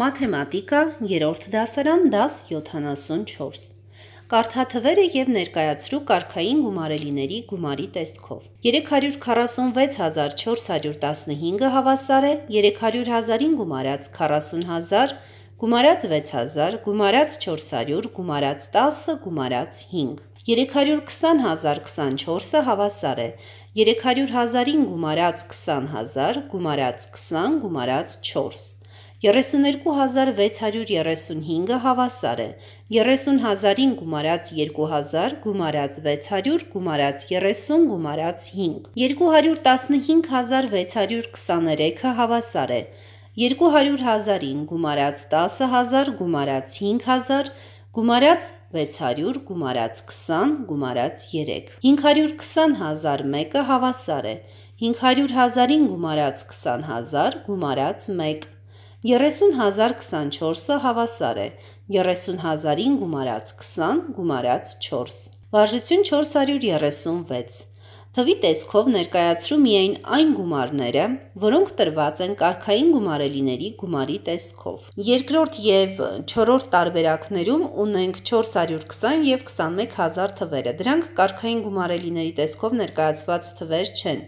Մաթեմատիկա 3-րդ դասարան դաս 74։ Կարդաթվերը եւ ներկայացրու կարգային գումարելիների գումարի տեսքով։ 346415-ը հավասար է 300000-ին գումարած 40000, գումարած 6000, գումարած 400, գումարած 10, գումարած 5։ 320024-ը հավասար է 300000-ին գումարած 20000, գումարած 20, գումարած 4։ 32635-ը հավասար է, 30000-ին գումարած 2000, գումարած 600, գումարած 30, գումարած 5, 215623-ը հավասար է, 200000-ին գումարած 10000, գումարած 5000, գումարած 600, գումարած 20, գումարած 3, 520001-ը հավասար է, 500 հազարին գումարած 20 հազար, գումարած 1, 30024-ը հավասար է 30000-ին գումարած 20 գումարած 4։ Վարժություն 436 Թվի տեսքով ներկայացրու միայն այն գումարները, որոնք տրված են կարգային գումարելիների գումարի տեսքով։ Երկրորդ եւ չորրորդ տարբերակներում ունենք 420 եւ 21000 թվերը։ Դրանք կարգային գումարելիների տեսքով ներկայացված թվեր չեն։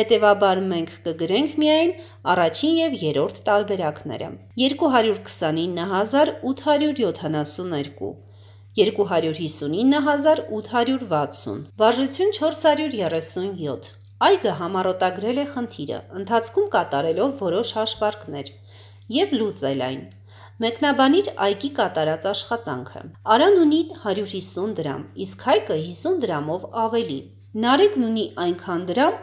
Հետևաբար մենք կգրենք միայն առաջին եւ երրորդ տարբերակները։ 229872 259860, բաժություն 437։ Այգը համառոտագրել է խնդիրը, ընթացքում կատարելով որոշ հաշվարկներ եւ լուծել այն։ Մեկնաբանիր այգի կատարած աշխատանքը։ Արան ունի 150 դրամ, իսկ հայկը 50 դրամով ավելի։ Նարեկն ունի այնքան դրամ,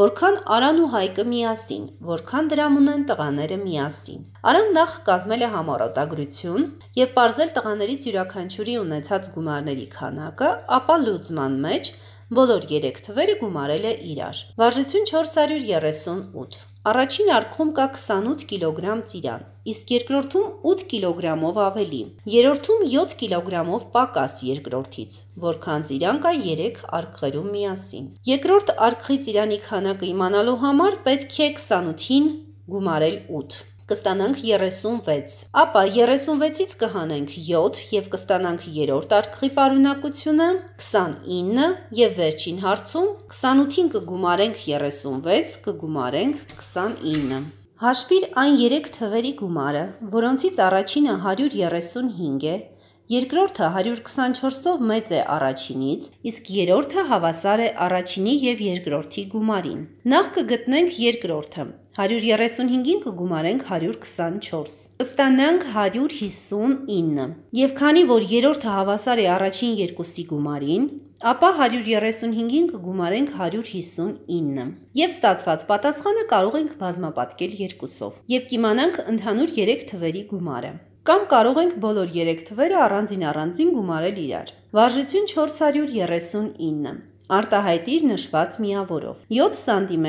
որքան Արան ու Հայկը միասին, որքան դրամ ունեն տղաները միասին։ Արան նախ կազմել է համառոտագրություն եւ ողջել տղաներից յուրաքանչյուրի ունեցած գումարների քանակը, ապա լուծման մեջ Բոլոր 3 թվերը գումարել է իրար։ Վարժություն 438։ Առաջին արքում կա 28 կիլոգրամ ծիրան, իսկ երկրորդում 8 կիլոգրամով ավելի, երրորդում 7 կիլոգրամով պակաս երկրորդից, որքան ծիրան կա 3 արկղերում միասին։ Երկրորդ արկղի ծիրանի քանակը իմանալու համար պետք է 28-ին գումարել 8 կստանանք 36, ապա 36-ից կհանենք 7 եւ կստանանք երրորդ արկղի պարունակությունը 29 եւ վերջին հարցում 28-ին կգումարենք 36, կգումարենք 29։ Հաշվիր այն 3 թվերի գումարը, որոնցից առաջինը 135 է, երկրորդը 124-ով մեծ է առաջինից, իսկ երրորդը հավասար է առաջինի եւ երկրորդի գումարին։ Նախ կգտնենք երկրորդը, 135-ին կգումարենք 124։ Կստանանք 159։ Եվ քանի որ երրորդը հավասար է առաջին երկուսի գումարին, ապա 135-ին կգումարենք 159։ Եվ ստացված պատասխանը կարող ենք բազմապատկել երկուսով։ Եվ կիմանանք ընդհանուր 3 թվերի գումարը կամ կարող ենք բոլոր 3 թվերը առանձին-առանձին գումարել իրար։ Վարժություն 439։ Արտահայտիր նշված միավորով։ 7 սմ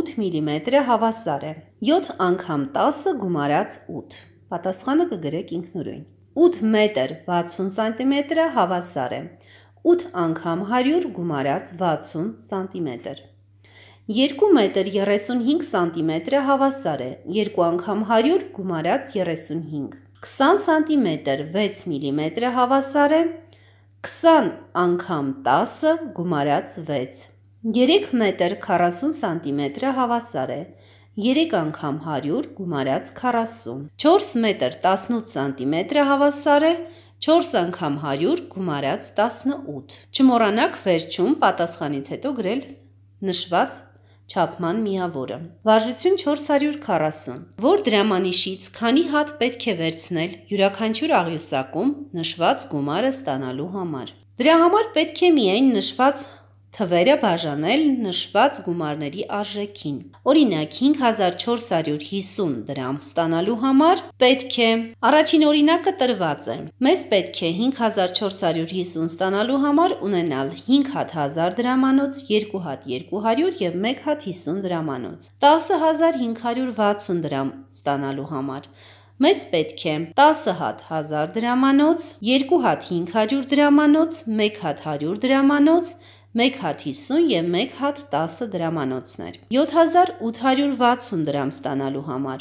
8 մմ հավասար է։ 7 անգամ 10 գումարած 8։ Պատասխանը կգրեք ինքնուրույն։ 8 մետր 60 սանտիմետրը հավասար է 8 անգամ 100 գումարած 60 սանտիմետր։ 2 մետր 35 սանտիմետրը հավասար է 2 անգամ 100 գումարած 35 20 սանտիմետր 6 մմ հավասար է 20 անգամ 10-ը գումարած 6։ 3 մետր 40 սանտիմետրը հավասար է 3 անգամ 100 գումարած 40։ 4 մետր 18 սանտիմետրը հավասար է 4 անգամ 100 գումարած 18։ Չմոռանաք վերջում պատասխանից հետո գրել նշված չափման միավորը։ Վարժություն 440, որ դրամանիշից քանի հատ պետք է վերցնել յուրաքանչյուր աղյուսակում նշված գումարը ստանալու համար։ Դրա համար պետք է միայն նշված թվերը բաժանել նշված գումարների արժեքին։ Օրինակ 5450 դրամ ստանալու համար պետք է առաջին օրինակը տրված է։ Մեզ պետք է 5450 ստանալու համար ունենալ 5 հատ 1000 դրամանոց, 2 հատ 200 եւ 1 հատ 50 դրամանոց։ 10560 դրամ ստանալու համար Մեզ պետք է 10 հատ 1000 դրամանոց, 2 հատ 500 դրամանոց, 1 հատ 100 դրամանոց, 1 հատ 50 եւ 1 հատ 10 դրամանոցներ։ 7860 դրամ ստանալու համար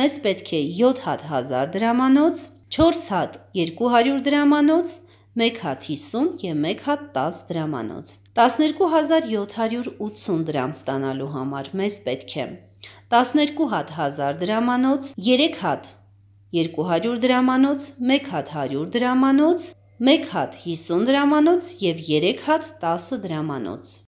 մեզ պետք է 7 հատ 1000 դրամանոց, 4 հատ 200 դրամանոց, 1 հատ 50 եւ 1 հատ 10 դրամանոց։ 12780 դրամ ստանալու համար մեզ պետք է 12 հատ 1000 դրամանոց, 3 հատ 200 դրամանոց, 1 հատ 100 դրամանոց, 1 հատ 50 դրամանոց եւ 3 հատ 10 դրամանոց։